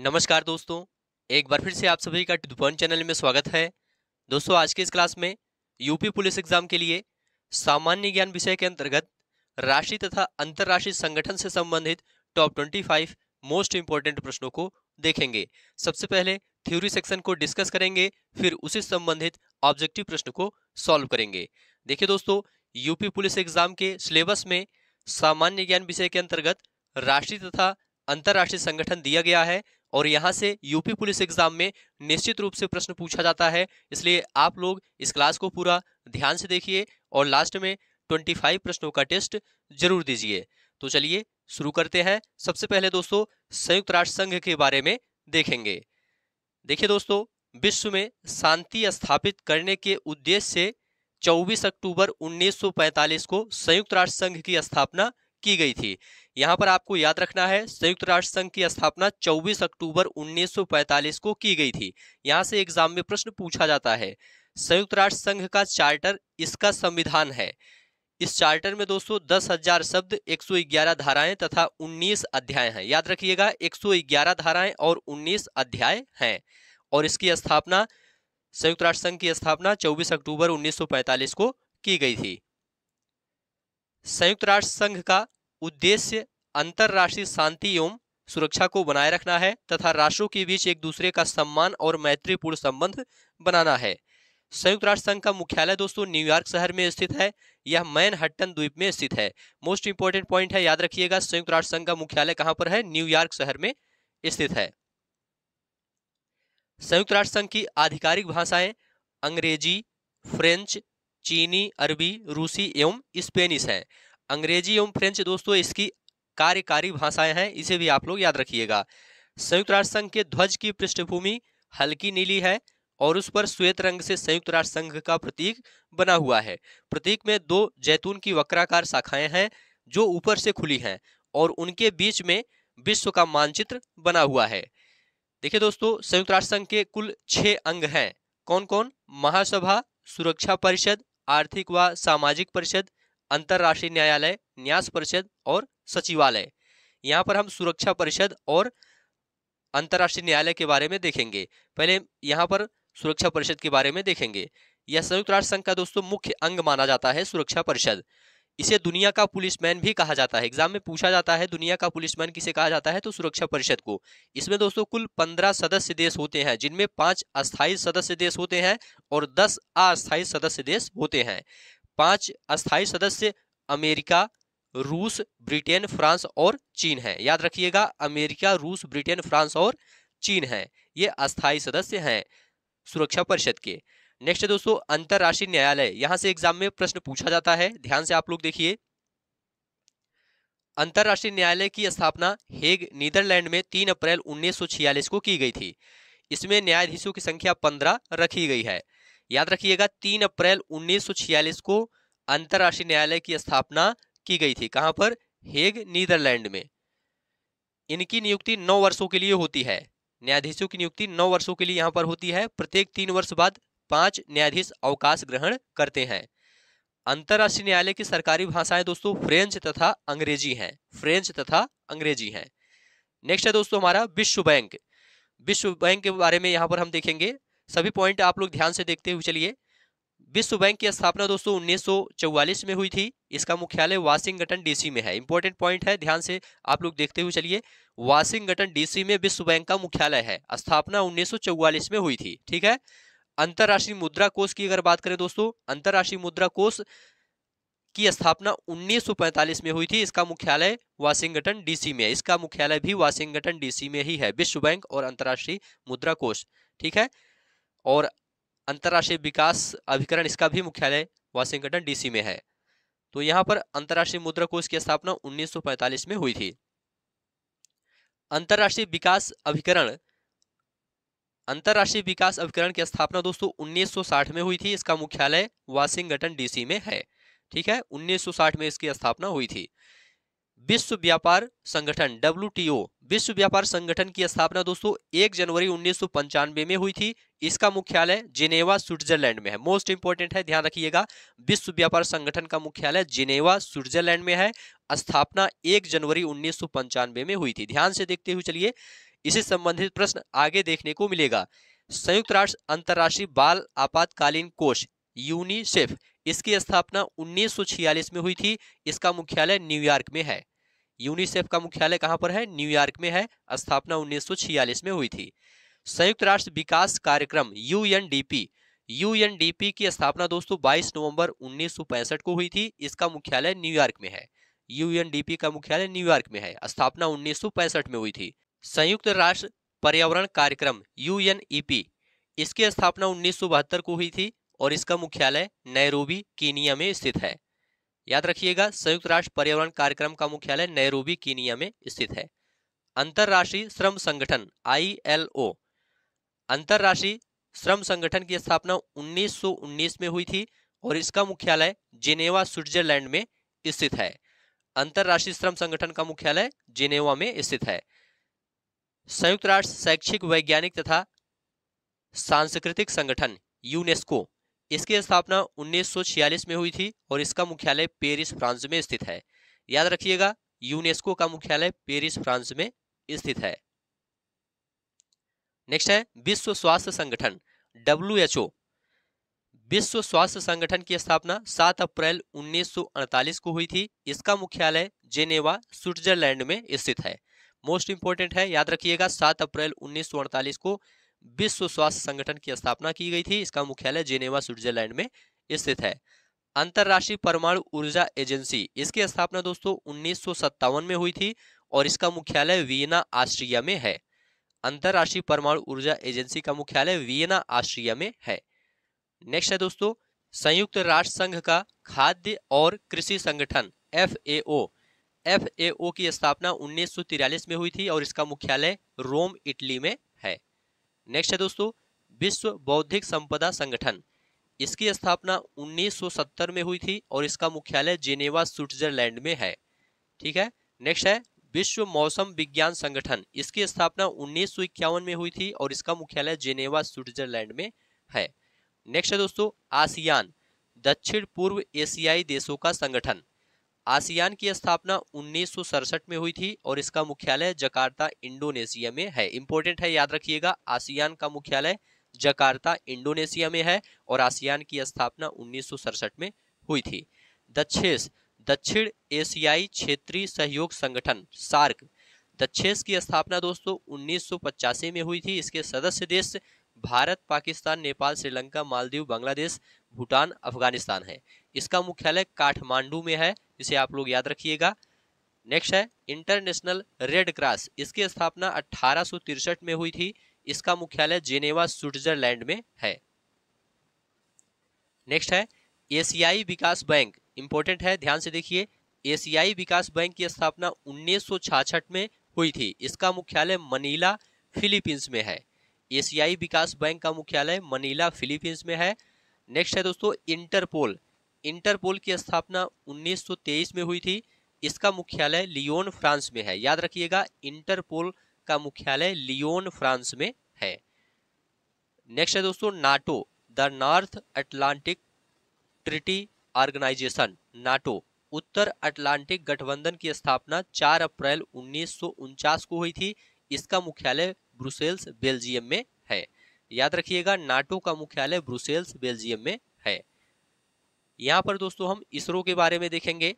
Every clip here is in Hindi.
नमस्कार दोस्तों एक बार फिर से आप सभी का टूपॉइंट चैनल में स्वागत है दोस्तों आज के इस क्लास में यूपी पुलिस एग्जाम के लिए सामान्य ज्ञान विषय के अंतर्गत राष्ट्रीय तथा अंतर्राष्ट्रीय संगठन से संबंधित टॉप 25 मोस्ट इंपॉर्टेंट प्रश्नों को देखेंगे सबसे पहले थ्योरी सेक्शन को डिस्कस करेंगे फिर उसी संबंधित ऑब्जेक्टिव प्रश्न को सॉल्व करेंगे देखिए दोस्तों यूपी पुलिस एग्जाम के सिलेबस में सामान्य ज्ञान विषय के अंतर्गत राष्ट्रीय तथा अंतर्राष्ट्रीय संगठन दिया गया है और यहाँ से यूपी पुलिस एग्जाम में निश्चित रूप से प्रश्न पूछा जाता है इसलिए आप लोग इस क्लास को पूरा ध्यान से देखिए और लास्ट में ट्वेंटी फाइव प्रश्नों का टेस्ट जरूर दीजिए तो चलिए शुरू करते हैं सबसे पहले दोस्तों संयुक्त राष्ट्र संघ के बारे में देखेंगे देखिए दोस्तों विश्व में शांति स्थापित करने के उद्देश्य से 24 अक्टूबर 1945 को संयुक्त राष्ट्र संघ की स्थापना की गई थी यहाँ पर आपको याद रखना है संयुक्त राष्ट्र संघ की स्थापना 24 अक्टूबर 1945 को की गई थी यहाँ से एग्जाम में प्रश्न पूछा जाता है संयुक्त राष्ट्र संघ का चार्टर इसका संविधान है इस चार्टर में दोस्तों दस हजार शब्द 111 धाराएं तथा 19 अध्याय हैं याद रखिएगा 111 धाराएं और 19 अध्याय हैं और इसकी स्थापना संयुक्त राष्ट्र संघ की स्थापना 24 अक्टूबर 1945 को की गई थी संयुक्त राष्ट्र संघ का उद्देश्य अंतर्राष्ट्रीय शांति एवं सुरक्षा को बनाए रखना है तथा राष्ट्रों के बीच एक दूसरे का सम्मान और मैत्रीपूर्ण संबंध बनाना है संयुक्त राष्ट्र संघ का मुख्यालय दोस्तों न्यूयॉर्क शहर में स्थित है यह मैनहट्टन द्वीप में स्थित है मोस्ट इंपॉर्टेंट पॉइंट है याद रखिएगा संयुक्त राष्ट्र संघ का मुख्यालय कहां पर है न्यूयॉर्क शहर में स्थित है संयुक्त राष्ट्र संघ की आधिकारिक भाषाएं अंग्रेजी फ्रेंच चीनी अरबी रूसी एवं स्पेनिश है अंग्रेजी एवं फ्रेंच दोस्तों इसकी कार्यकारी भाषाएं हैं इसे भी आप लोग याद रखिएगा संयुक्त राष्ट्र संघ के ध्वज की पृष्ठभूमि हल्की नीली है और उस पर श्वेत रंग से संयुक्त राष्ट्र संघ का प्रतीक बना हुआ है प्रतीक में दो जैतून की वक्राकार शाखाएं हैं जो ऊपर से खुली हैं और उनके बीच में विश्व का मानचित्र बना हुआ है देखिए दोस्तों संयुक्त राष्ट्र संघ के कुल छः अंग हैं कौन कौन महासभा सुरक्षा परिषद आर्थिक व सामाजिक परिषद अंतर्राष्ट्रीय न्यायालय न्यास परिषद और सचिवालय यहाँ पर हम सुरक्षा परिषद और अंतर्राष्ट्रीय न्यायालय के बारे में देखेंगे पहले यहाँ पर सुरक्षा परिषद के बारे में देखेंगे यह संयुक्त राष्ट्र संघ का दोस्तों मुख्य अंग माना जाता है सुरक्षा परिषद इसे दुनिया का पुलिसमैन भी कहा जाता है एग्जाम में पूछा जाता है दुनिया का पुलिसमैन किसे कहा जाता है तो सुरक्षा परिषद को इसमें दोस्तों कुल पंद्रह सदस्य देश होते हैं जिनमें पांच अस्थायी सदस्य देश होते हैं और दस अस्थायी सदस्य देश होते हैं पांच अस्थायी सदस्य अमेरिका रूस ब्रिटेन फ्रांस और चीन है याद रखिएगा अमेरिका रूस ब्रिटेन फ्रांस और चीन है ये अस्थायी सदस्य हैं सुरक्षा परिषद के नेक्स्ट दोस्तों अंतरराष्ट्रीय न्यायालय यहां से एग्जाम में प्रश्न पूछा जाता है ध्यान से आप लोग देखिए अंतरराष्ट्रीय न्यायालय की स्थापना हेग नीदरलैंड में तीन अप्रैल उन्नीस को की गई थी इसमें न्यायाधीशों की संख्या पंद्रह रखी गई है याद रखिएगा तीन अप्रैल उन्नीस को अंतर्राष्ट्रीय न्यायालय की स्थापना की गई थी कहां पर हेग नीदरलैंड में इनकी नियुक्ति नौ वर्षों के लिए होती है न्यायाधीशों की नियुक्ति नौ वर्षों के लिए यहां पर होती है प्रत्येक तीन वर्ष बाद पांच न्यायाधीश अवकाश ग्रहण करते हैं अंतर्राष्ट्रीय न्यायालय की सरकारी भाषाएं दोस्तों फ्रेंच तथा अंग्रेजी हैं फ्रेंच तथा अंग्रेजी हैं नेक्स्ट है दोस्तों हमारा विश्व बैंक विश्व बैंक के बारे में यहाँ पर हम देखेंगे सभी पॉइंट आप लोग ध्यान से देखते हुए चलिए विश्व बैंक की स्थापना दोस्तों उन्नीस में हुई थी इसका मुख्यालय वाशिंगटन डीसी में है इंपॉर्टेंट पॉइंट है ध्यान से आप लोग देखते हुए चलिए वाशिंगटन डीसी में विश्व बैंक का मुख्यालय है स्थापना उन्नीस में हुई थी ठीक है अंतर्राष्ट्रीय मुद्रा कोष की अगर बात करें दोस्तों अंतर्राष्ट्रीय मुद्रा कोष की स्थापना 1945 में हुई थी इसका मुख्यालय वाशिंगटन डीसी में है इसका मुख्यालय भी वाशिंगटन डीसी में ही है विश्व बैंक और अंतर्राष्ट्रीय मुद्रा कोष ठीक है और अंतर्राष्ट्रीय विकास अभिकरण इसका भी मुख्यालय वाशिंगटन डीसी में है तो यहाँ पर अंतर्राष्ट्रीय मुद्रा कोष की स्थापना 1945 में हुई थी अंतर्राष्ट्रीय विकास अभिकरण अंतर्राष्ट्रीय विकास अभिकरण की स्थापना दोस्तों 1960 में हुई थी इसका मुख्यालय वाशिंगटन डीसी में है ठीक है 1960 में इसकी स्थापना हुई थी विश्व व्यापार संगठन डब्ल्यू विश्व व्यापार संगठन की स्थापना दोस्तों 1 जनवरी उन्नीस में हुई थी इसका मुख्यालय जिनेवा स्विट्जरलैंड में है मोस्ट इंपोर्टेंट है ध्यान रखिएगा विश्व व्यापार संगठन का मुख्यालय जिनेवा स्विट्जरलैंड में है स्थापना 1 जनवरी उन्नीस में हुई थी ध्यान से देखते हुए चलिए इसे संबंधित प्रश्न आगे देखने को मिलेगा संयुक्त राष्ट्र अंतर्राष्ट्रीय बाल आपातकालीन कोष यूनिसेफ इसकी स्थापना 1946 में हुई थी इसका मुख्यालय न्यूयॉर्क में है यूनिसेफ का मुख्यालय कहां पर है न्यूयॉर्क में है स्थापना 1946 में हुई थी संयुक्त राष्ट्र विकास कार्यक्रम यूएनडीपी यूएनडीपी की स्थापना दोस्तों 22 नवंबर 1965 को हुई थी इसका मुख्यालय न्यूयॉर्क में है यूएनडीपी का मुख्यालय न्यूयॉर्क में है स्थापना उन्नीस में हुई थी संयुक्त राष्ट्र पर्यावरण कार्यक्रम यू e इसकी स्थापना उन्नीस को हुई थी और इसका मुख्यालय नैरोबी कीनिया में स्थित है याद रखिएगा संयुक्त राष्ट्र पर्यावरण कार्यक्रम का मुख्यालय नैरोबी कीनिया में स्थित है अंतर्राष्ट्रीय श्रम संगठन आई एल ओ अंतर्राष्ट्रीय श्रम संगठन की स्थापना 1919 में हुई थी और इसका मुख्यालय जिनेवा स्विट्जरलैंड में स्थित है अंतर्राष्ट्रीय श्रम संगठन का मुख्यालय जिनेवा में स्थित है संयुक्त राष्ट्र शैक्षिक वैज्ञानिक तथा सांस्कृतिक संगठन यूनेस्को इसकी स्थापना 1946 में हुई थी और इसका मुख्यालय पेरिस फ्रांस में स्थित है याद रखिएगा यूनेस्को का मुख्यालय पेरिस फ्रांस में स्थित है नेक्स्ट है विश्व स्वास्थ्य संगठन डब्ल्यू विश्व स्वास्थ्य संगठन की स्थापना 7 अप्रैल 1948 को हुई थी इसका मुख्यालय जेनेवा स्विट्जरलैंड में स्थित है मोस्ट इंपॉर्टेंट है याद रखिएगा सात अप्रैल उन्नीस को विश्व स्वास्थ्य संगठन की स्थापना की गई थी इसका मुख्यालय जेनेवा स्विट्जरलैंड में स्थित है अंतर्राष्ट्रीय परमाणु ऊर्जा एजेंसी इसकी स्थापना दोस्तों उन्नीस में हुई थी और इसका मुख्यालय वियना ऑस्ट्रिया में है अंतर्राष्ट्रीय परमाणु ऊर्जा एजेंसी का मुख्यालय वियना ऑस्ट्रिया में है नेक्स्ट है दोस्तों संयुक्त राष्ट्र संघ का खाद्य और कृषि संगठन एफ एफ ए ओ की स्थापना उन्नीस में हुई थी और इसका मुख्यालय रोम इटली में है नेक्स्ट है दोस्तों विश्व बौद्धिक संपदा संगठन इसकी स्थापना 1970 में हुई थी और इसका मुख्यालय जेनेवा स्विट्जरलैंड में है ठीक है नेक्स्ट है विश्व मौसम विज्ञान संगठन इसकी स्थापना उन्नीस में हुई थी और इसका मुख्यालय जेनेवा स्विट्जरलैंड में है नेक्स्ट है दोस्तों आसियान दक्षिण पूर्व एशियाई देशों का संगठन आसियान की स्थापना उन्नीस में हुई थी और इसका मुख्यालय जकार्ता इंडोनेशिया में है इंपॉर्टेंट है याद रखिएगा आसियान का मुख्यालय जकार्ता इंडोनेशिया में है और आसियान की स्थापना उन्नीस में हुई थी दक्षेस दक्षिण एशियाई क्षेत्रीय सहयोग संगठन सार्क दक्षेस की स्थापना दोस्तों उन्नीस में हुई थी इसके सदस्य देश भारत पाकिस्तान नेपाल श्रीलंका मालदीव बांग्लादेश भूटान अफगानिस्तान है इसका मुख्यालय काठमांडू में है इसे आप लोग याद रखिएगा नेक्स्ट है इंटरनेशनल रेड क्रॉस इसकी स्थापना अठारह में हुई थी इसका मुख्यालय जेनेवा स्विट्जरलैंड में है नेक्स्ट है एशियाई विकास बैंक इंपोर्टेंट है ध्यान से देखिए एशियाई विकास बैंक की स्थापना उन्नीस में हुई थी इसका मुख्यालय मनीला फिलीपींस में है एशियाई विकास बैंक का मुख्यालय मनीला फिलीपींस में है नेक्स्ट है दोस्तों इंटरपोल इंटरपोल की स्थापना 1923 में हुई थी इसका मुख्यालय लियोन फ्रांस में है याद रखिएगा इंटरपोल का मुख्यालय लियोन फ्रांस में है नेक्स्ट है दोस्तों NATO the north Atlantic treaty organization NATO उत्तर अटलांटिक गठबंधन की स्थापना 4 अप्रैल उन्नीस को हुई थी इसका मुख्यालय ब्रुसेल्स बेल्जियम में है याद रखिएगा नाटो का मुख्यालय ब्रुसेल्स बेल्जियम में है यहाँ पर दोस्तों हम इसरो के बारे में देखेंगे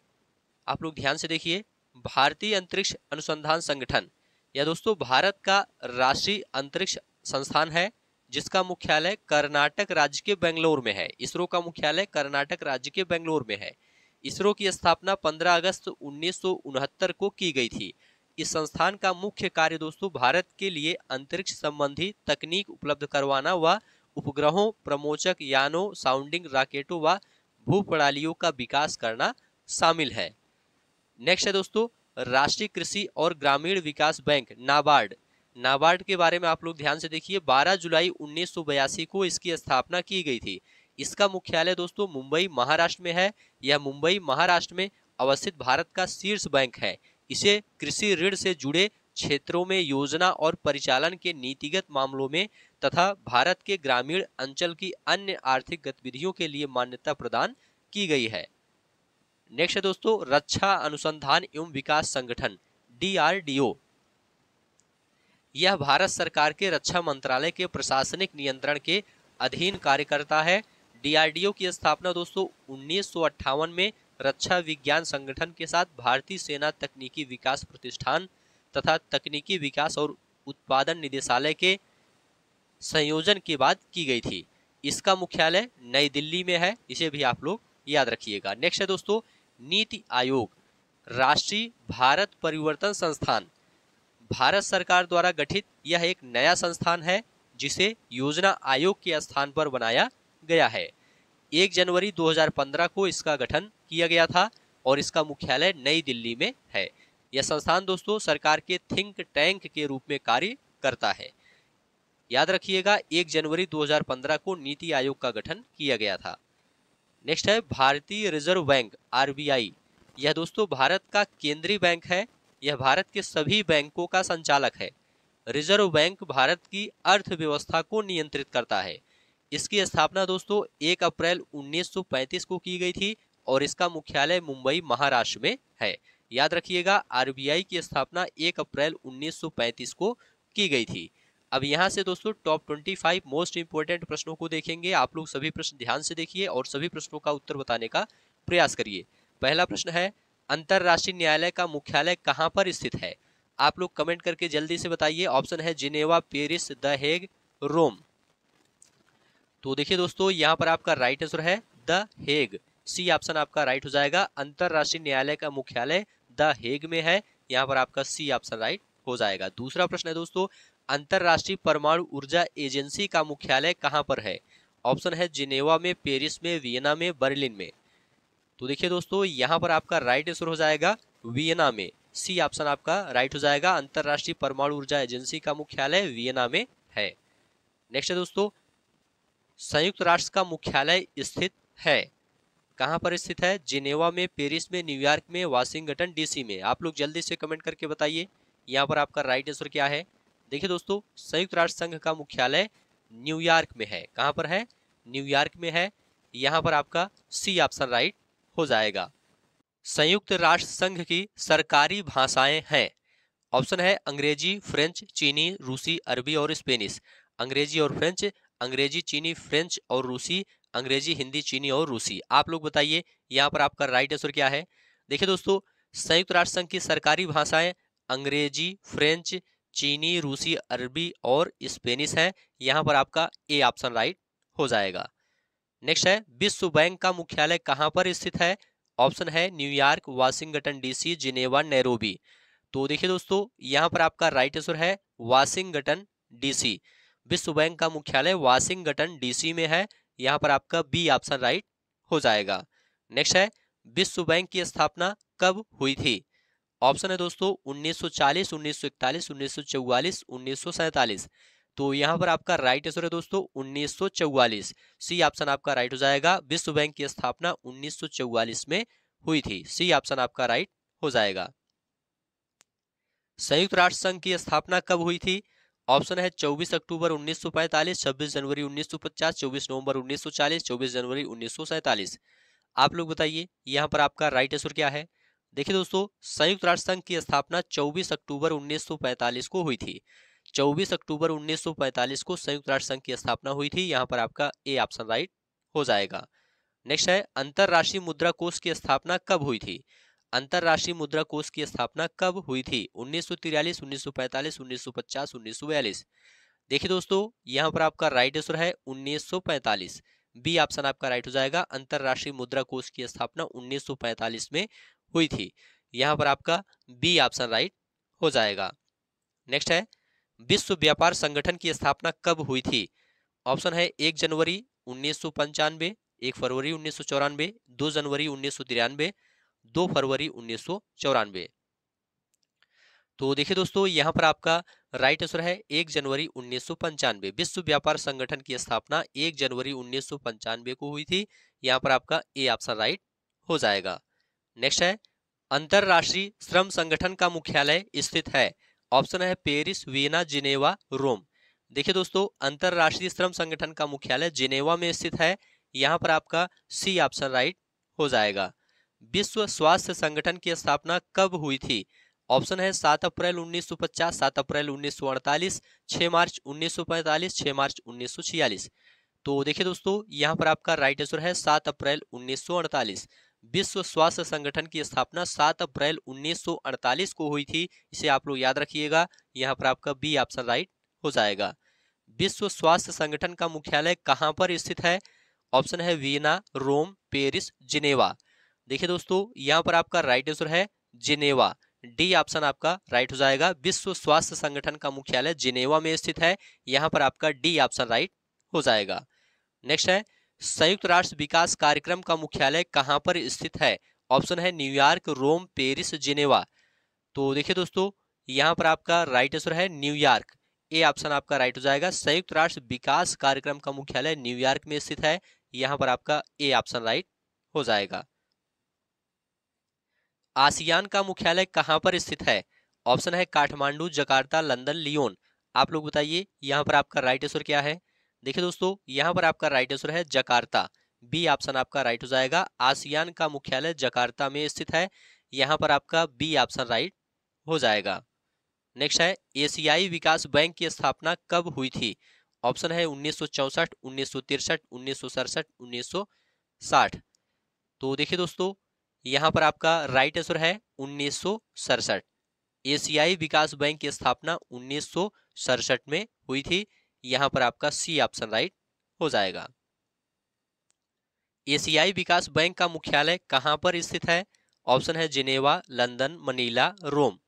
आप लोग ध्यान से देखिए भारतीय अंतरिक्ष अनुसंधान संगठन यह दोस्तों भारत का राष्ट्रीय अंतरिक्ष संस्थान है जिसका मुख्यालय कर्नाटक राज्य के बेंगलोर में है इसरो का मुख्यालय कर्नाटक राज्य के बेंगलोर में है इसरो की स्थापना 15 अगस्त उन्नीस को की गई थी इस संस्थान का मुख्य कार्य दोस्तों भारत के लिए अंतरिक्ष संबंधी तकनीक उपलब्ध करवाना व उपग्रहों प्रमोचक यानों साउंडिंग राकेटों व भू प्रणालियों का विकास करना शामिल है नेक्स्ट है दोस्तों राष्ट्रीय कृषि और ग्रामीण विकास बैंक नाबार्ड नाबार्ड के बारे में आप लोग ध्यान से देखिए 12 जुलाई उन्नीस को इसकी स्थापना की गई थी इसका मुख्यालय दोस्तों मुंबई महाराष्ट्र में है यह मुंबई महाराष्ट्र में अवस्थित भारत का शीर्ष बैंक है इसे कृषि ऋण से जुड़े क्षेत्रों में योजना और परिचालन के नीतिगत मामलों में तथा भारत के ग्रामीण अंचल की अन्य आर्थिक गतिविधियों के लिए मान्यता प्रदान की गई है नेक्स्ट है दोस्तों रक्षा अनुसंधान एवं विकास संगठन डीआरडीओ यह भारत सरकार के रक्षा मंत्रालय के प्रशासनिक नियंत्रण के अधीन कार्य करता है डीआरडीओ की स्थापना दोस्तों उन्नीस में रक्षा विज्ञान संगठन के साथ भारतीय सेना तकनीकी विकास प्रतिष्ठान तथा तकनीकी विकास और उत्पादन निदेशालय के संयोजन की बात की गई थी इसका मुख्यालय नई दिल्ली में है इसे भी आप लोग याद रखिएगा नेक्स्ट है दोस्तों नीति आयोग राष्ट्रीय भारत परिवर्तन संस्थान भारत सरकार द्वारा गठित यह एक नया संस्थान है जिसे योजना आयोग के स्थान पर बनाया गया है एक जनवरी 2015 को इसका गठन किया गया था और इसका मुख्यालय नई दिल्ली में है यह संस्थान दोस्तों सरकार के थिंक टैंक के रूप में कार्य करता है याद रखिएगा 1 जनवरी 2015 को नीति आयोग का गठन किया गया था नेक्स्ट है भारतीय रिजर्व बैंक आरबीआई यह दोस्तों भारत का केंद्रीय बैंक है यह भारत के सभी बैंकों का संचालक है रिजर्व बैंक भारत की अर्थव्यवस्था को नियंत्रित करता है इसकी स्थापना दोस्तों 1 अप्रैल 1935 को की गई थी और इसका मुख्यालय मुंबई महाराष्ट्र में है याद रखिएगा आरबीआई की स्थापना 1 अप्रैल 1935 को की गई थी अब यहाँ से दोस्तों top twenty five most important प्रश्नों को देखेंगे आप लोग सभी प्रश्न ध्यान से देखिए और सभी प्रश्नों का उत्तर बताने का प्रयास करिए पहला प्रश्न है अंतर्राष्ट्रीय न्यायालय का मुख्यालय कहाँ पर स्थित है आप लोग कमेंट करके जल्दी से बताइए ऑप्शन है Geneva Paris the Hague Rome तो देखिए दोस्तों यहाँ पर आपका राइट आंसर है द हेग सी ऑप्शन आपका राइट हो जाएगा अंतर्राष्ट्रीय न्यायालय का मुख्यालय द हेग में है यहाँ पर आपका सी ऑप्शन राइट हो जाएगा दूसरा प्रश्न है दोस्तों अंतर्राष्ट्रीय परमाणु ऊर्जा एजेंसी का मुख्यालय कहाँ पर है ऑप्शन है जिनेवा में पेरिस में वियना में बर्लिन में तो देखिए दोस्तों यहाँ पर आपका राइट आंसर हो जाएगा वियना में सी ऑप्शन आपका राइट हो जाएगा अंतर्राष्ट्रीय परमाणु ऊर्जा एजेंसी का मुख्यालय वियना में है नेक्स्ट है दोस्तों संयुक्त राष्ट्र का मुख्यालय स्थित है कहाँ पर स्थित है जिनेवा में पेरिस में न्यूयॉर्क में वाशिंगटन डीसी में आप लोग जल्दी से कमेंट करके बताइए यहाँ पर आपका राइट आंसर क्या है देखिए दोस्तों संयुक्त राष्ट्र संघ का मुख्यालय न्यूयॉर्क में है कहाँ पर है न्यूयॉर्क में है यहाँ पर आपका सी ऑप्शन राइट हो जाएगा संयुक्त राष्ट्र संघ की सरकारी भाषाएं हैं ऑप्शन है अंग्रेजी फ्रेंच चीनी रूसी अरबी और स्पेनिश अंग्रेजी और फ्रेंच अंग्रेजी चीनी फ्रेंच और रूसी अंग्रेजी हिंदी चीनी और रूसी आप लोग बताइए यहाँ पर आपका राइट आंसर क्या है देखिए दोस्तों संयुक्त राष्ट्र संघ की सरकारी भाषाएं अंग्रेजी फ्रेंच चीनी रूसी अरबी और स्पेनिश है यहाँ पर आपका ए ऑप्शन राइट हो जाएगा नेक्स्ट है विश्व बैंक का मुख्यालय कहाँ पर स्थित है ऑप्शन है New York Washington DC Geneva Nairobi तो देखिए दोस्तों यहाँ पर आपका राइट आंसर है वाशिंगटन डीसी विश्व बैंक का मुख्यालय वाशिंगटन डीसी में है यहाँ पर आपका बी ऑप्शन राइट हो जाएगा नेक्स्ट है विश्व बैंक की स्थापना कब हुई थी ऑप्शन है दोस्तों 1940, 1941, 1944, 1947 तो यहाँ पर आपका राइट आंसर है दोस्तों 1944 सी ऑप्शन आपका राइट हो जाएगा विश्व बैंक की स्थापना 1944 में हुई थी सी ऑप्शन आपका राइट हो जाएगा संयुक्त राष्ट्र संघ की स्थापना कब हुई थी ऑप्शन है 24 अक्टूबर 1945, 26 जनवरी 1950, 24 नवंबर 1940, 24 जनवरी 1947 आप लोग बताइए यहाँ पर आपका राइट आंसर क्या है देखिए दोस्तों संयुक्त राष्ट्र संघ की स्थापना 24 अक्टूबर 1945 को हुई थी 24 अक्टूबर 1945 को संयुक्त राष्ट्र संघ की स्थापना हुई थी यहाँ पर आपका ए ऑप्शन राइट हो जाएगा नेक्स्ट है अंतर्राष्ट्रीय मुद्रा कोष की स्थापना कब हुई थी अंतर्राष्ट्रीय मुद्रा कोष की स्थापना कब हुई थी उन्नीस सौ तिरयालीस उन्नीस सौ पैंतालीस उन्नीस सौ पचास उन्नीस सौ बयालीस देखिए दोस्तों यहाँ पर आपका राइट आंसर है 1945 बी ऑप्शन आपका राइट हो जाएगा अंतर्राष्ट्रीय मुद्रा कोष की स्थापना 1945 में हुई थी यहाँ पर आपका बी ऑप्शन राइट हो जाएगा नेक्स्ट है विश्व व्यापार संगठन की स्थापना कब हुई थी ऑप्शन है एक जनवरी उन्नीस सौ पंचानवे एक फरवरी उन्नीस सौ चौरानवे दो जनवरी उन्नीस सौ तिरानवे दो फरवरी उन्नीस सौ चौरानवे तो देखिए दोस्तों यहां पर आपका राइट आंसर है एक जनवरी उन्नीस सौ पंचानवे विश्व व्यापार संगठन की स्थापना एक जनवरी उन्नीस सौ पंचानवे को हुई थी यहां पर आपका ए ऑप्शन राइट हो जाएगा नेक्स्ट है अंतरराष्ट्रीय श्रम संगठन का मुख्यालय स्थित है ऑप्शन है पेरिस वियना जिनेवा रोम देखिए दोस्तों अंतरराष्ट्रीय श्रम संगठन का मुख्यालय जिनेवा में स्थित है यहाँ पर आपका सी ऑप्शन राइट हो जाएगा विश्व स्वास्थ्य संगठन की स्थापना कब हुई थी ऑप्शन है सात अप्रैल 1950, सात अप्रैल उन्नीस सौ अड़तालीस छह मार्च पैंतालीस छह मार्च छियालीस तो देखिये दोस्तों यहाँ पर आपका राइट आंसर है सात अप्रैल अड़तालीस विश्व स्वास्थ्य संगठन की स्थापना 7 अप्रैल 1948 को हुई थी इसे आप लोग याद रखिएगा यहाँ पर आपका बी ऑप्शन राइट हो जाएगा विश्व स्वास्थ्य संगठन का मुख्यालय कहाँ पर स्थित है ऑप्शन है वीना रोम पेरिस जिनेवा देखिए दोस्तों यहाँ पर आपका राइट आंसर है जिनेवा डी ऑप्शन आपका राइट हो जाएगा विश्व स्वास्थ्य संगठन का मुख्यालय जिनेवा में स्थित है यहाँ पर आपका डी ऑप्शन राइट हो जाएगा नेक्स्ट है संयुक्त राष्ट्र विकास कार्यक्रम का मुख्यालय कहां पर स्थित है ऑप्शन है न्यूयॉर्क रोम पेरिस जिनेवा तो देखिए दोस्तों यहां पर आपका राइट आंसर है न्यूयॉर्क ए ऑप्शन आपका राइट हो जाएगा संयुक्त राष्ट्र विकास कार्यक्रम का मुख्यालय न्यूयॉर्क में स्थित है यहां पर आपका ए ऑप्शन राइट हो जाएगा आसियान का मुख्यालय कहां पर स्थित है ऑप्शन है काठमांडू जकार्ता लंदन लियोन आप लोग बताइए यहां पर आपका राइट आंसर क्या है देखिए दोस्तों यहाँ पर आपका राइट आंसर है जकार्ता बी ऑप्शन आपका राइट हो जाएगा आसियान का मुख्यालय जकार्ता में स्थित है यहाँ पर आपका बी ऑप्शन राइट हो जाएगा नेक्स्ट है एशियाई विकास बैंक की स्थापना कब हुई थी ऑप्शन है उन्नीस सौ चौसठ उन्नीस सौ तिरसठ उन्नीस सौ सड़सठ उन्नीस सौ साठ तो देखिए दोस्तों यहाँ पर आपका राइट आंसर है उन्नीस सड़सठ एशियाई विकास बैंक की स्थापना उन्नीस सड़सठ में हुई थी यहां पर आपका सी ऑप्शन राइट हो जाएगा एशियाई विकास बैंक का मुख्यालय कहां पर स्थित है ऑप्शन है जिनेवा लंदन मनीला रोम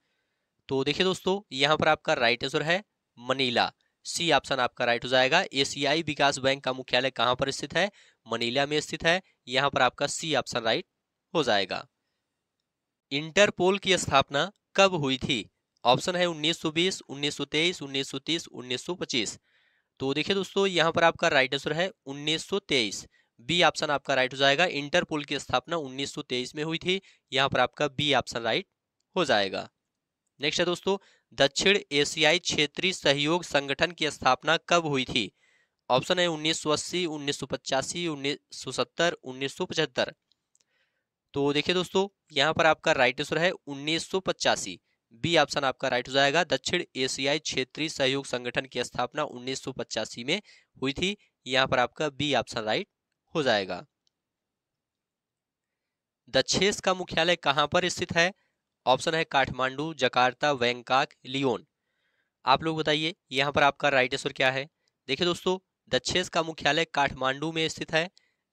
तो देखिए दोस्तों यहां पर आपका राइट आंसर है मनीला सी ऑप्शन आपका राइट हो जाएगा एशियाई विकास बैंक का मुख्यालय कहां पर स्थित है मनीला में स्थित है यहां पर आपका सी ऑप्शन राइट हो जाएगा इंटरपोल की स्थापना कब हुई थी ऑप्शन है 1920, 1923, 1930, 1925 तो देखिए दोस्तों यहाँ पर आपका राइट आंसर है 1923 बी ऑप्शन आपका राइट हो जाएगा इंटरपोल की स्थापना 1923 में हुई थी यहाँ पर आपका बी ऑप्शन राइट हो जाएगा नेक्स्ट है दोस्तों दक्षिण एशियाई क्षेत्रीय सहयोग संगठन की स्थापना कब हुई थी ऑप्शन है 1980, 1985, 1970, 1975 तो देखिये दोस्तों यहाँ पर आपका राइट आंसर है उन्नीस बी ऑप्शन आपका राइट हो जाएगा दक्षिण एशियाई क्षेत्रीय सहयोग संगठन की स्थापना उन्नीस में हुई थी यहाँ पर आपका बी ऑप्शन राइट हो जाएगा दक्षेस का मुख्यालय कहाँ पर स्थित है ऑप्शन है काठमांडू जकार्ता बैंकॉक लियोन आप लोग बताइए यहाँ पर आपका राइट आंसर क्या है देखिए दोस्तों दक्षेस का मुख्यालय काठमांडू में स्थित है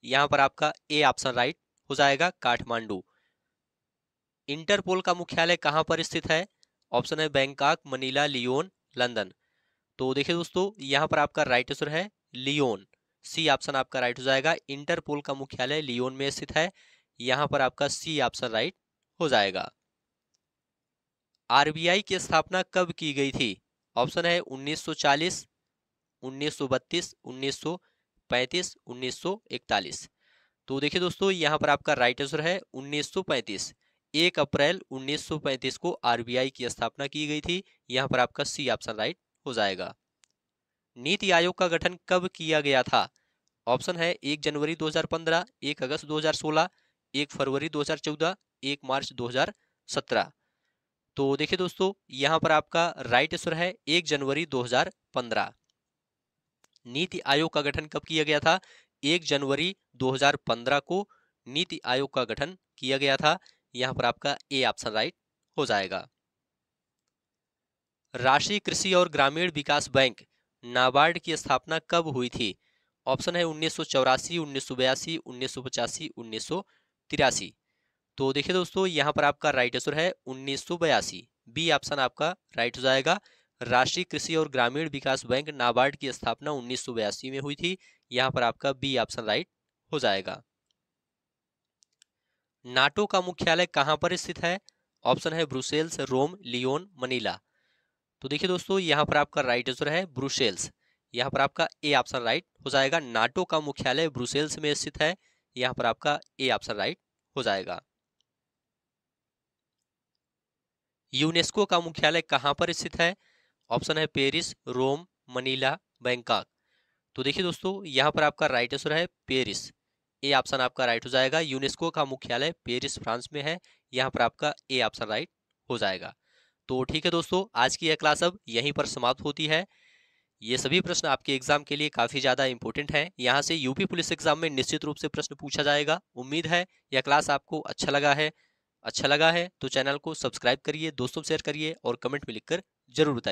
यहाँ पर आपका ए ऑप्शन राइट हो जाएगा काठमांडू इंटरपोल का मुख्यालय कहाँ पर स्थित है ऑप्शन है बैंकॉक मनीला लियोन लंदन तो देखिए दोस्तों यहाँ पर आपका राइट आंसर है लियोन सी ऑप्शन आपका राइट हो जाएगा इंटरपोल का मुख्यालय लियोन में स्थित है यहाँ पर आपका सी ऑप्शन राइट हो जाएगा आरबीआई की स्थापना कब की गई थी ऑप्शन है 1940, 1932, 1935, 1941। तो देखिए दोस्तों यहाँ पर आपका राइट आंसर है 1935। एक अप्रैल 1935 को आरबीआई की स्थापना की गई थी यहाँ पर आपका सी ऑप्शन राइट हो जाएगा नीति आयोग का गठन कब किया गया था ऑप्शन है एक जनवरी 2015, एक अगस्त 2016, एक फरवरी 2014, एक मार्च 2017। तो देखिए दोस्तों यहाँ पर आपका राइट आंसर है एक जनवरी 2015। नीति आयोग का गठन कब किया गया था एक जनवरी 2015 को नीति आयोग का गठन किया गया था यहां पर आपका ए ऑप्शन राइट हो जाएगा राष्ट्रीय कृषि और ग्रामीण विकास बैंक नाबार्ड की स्थापना कब हुई थी ऑप्शन है उन्नीस सौ चौरासी उन्नीस सौ बयासी उन्नीस सौ पचासी उन्नीस सौ तिरासी तो देखिए दोस्तों यहाँ पर आपका राइट आंसर है उन्नीस सौ बयासी बी ऑप्शन आपका राइट हो जाएगा राष्ट्रीय कृषि और ग्रामीण विकास बैंक नाबार्ड की स्थापना उन्नीस में हुई थी यहाँ पर आपका बी ऑप्शन राइट हो जाएगा नाटो का मुख्यालय कहाँ पर स्थित है ऑप्शन है ब्रुसेल्स रोम लियोन मनीला तो देखिए दोस्तों यहां पर आपका राइट आंसर है ब्रुसेल्स यहां पर आपका ए ऑप्शन राइट हो जाएगा नाटो का मुख्यालय ब्रुसेल्स में स्थित है यहाँ पर आपका ए ऑप्शन राइट हो जाएगा यूनेस्को का मुख्यालय कहां पर स्थित है ऑप्शन है पेरिस रोम मनीला बैंकॉक तो देखिए दोस्तों यहां पर आपका राइट आंसर है पेरिस ए ऑप्शन आपका राइट हो जाएगा यूनेस्को का मुख्यालय पेरिस फ्रांस में है यहाँ पर आपका ए ऑप्शन राइट हो जाएगा तो ठीक है दोस्तों आज की यह क्लास अब यहीं पर समाप्त होती है ये सभी प्रश्न आपके एग्जाम के लिए काफी ज्यादा इंपॉर्टेंट हैं यहाँ से यूपी पुलिस एग्जाम में निश्चित रूप से प्रश्न पूछा जाएगा उम्मीद है यह क्लास आपको अच्छा लगा है अच्छा लगा है तो चैनल को सब्सक्राइब करिए दोस्तों शेयर करिए और कमेंट में लिखकर जरूर बताइए